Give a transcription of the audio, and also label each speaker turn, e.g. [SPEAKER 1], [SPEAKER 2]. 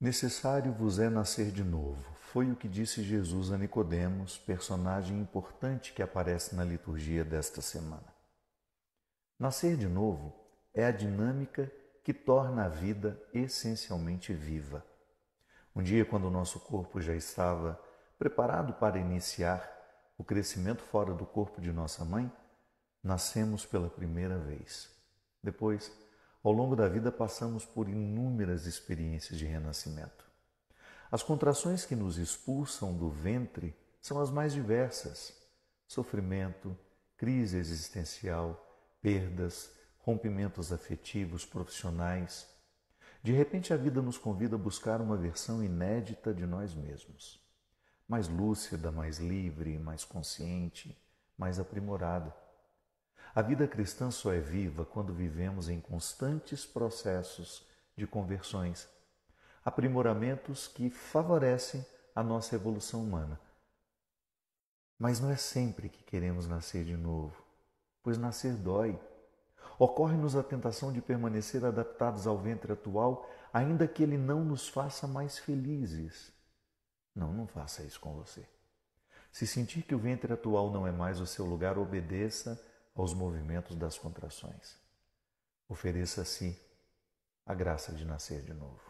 [SPEAKER 1] Necessário vos é nascer de novo. Foi o que disse Jesus a Nicodemos, personagem importante que aparece na liturgia desta semana. Nascer de novo é a dinâmica que torna a vida essencialmente viva. Um dia, quando o nosso corpo já estava preparado para iniciar o crescimento fora do corpo de nossa mãe, nascemos pela primeira vez. Depois, ao longo da vida passamos por inúmeras experiências de renascimento. As contrações que nos expulsam do ventre são as mais diversas: sofrimento, crise existencial, perdas, rompimentos afetivos, profissionais. De repente, a vida nos convida a buscar uma versão inédita de nós mesmos, mais lúcida, mais livre, mais consciente, mais aprimorada. A vida cristã só é viva quando vivemos em constantes processos de conversões, aprimoramentos que favorecem a nossa evolução humana. Mas não é sempre que queremos nascer de novo, pois nascer dói. Ocorre-nos a tentação de permanecer adaptados ao ventre atual, ainda que ele não nos faça mais felizes. Não, não faça isso com você. Se sentir que o ventre atual não é mais o seu lugar, obedeça aos movimentos das contrações. Ofereça-se a graça de nascer de novo.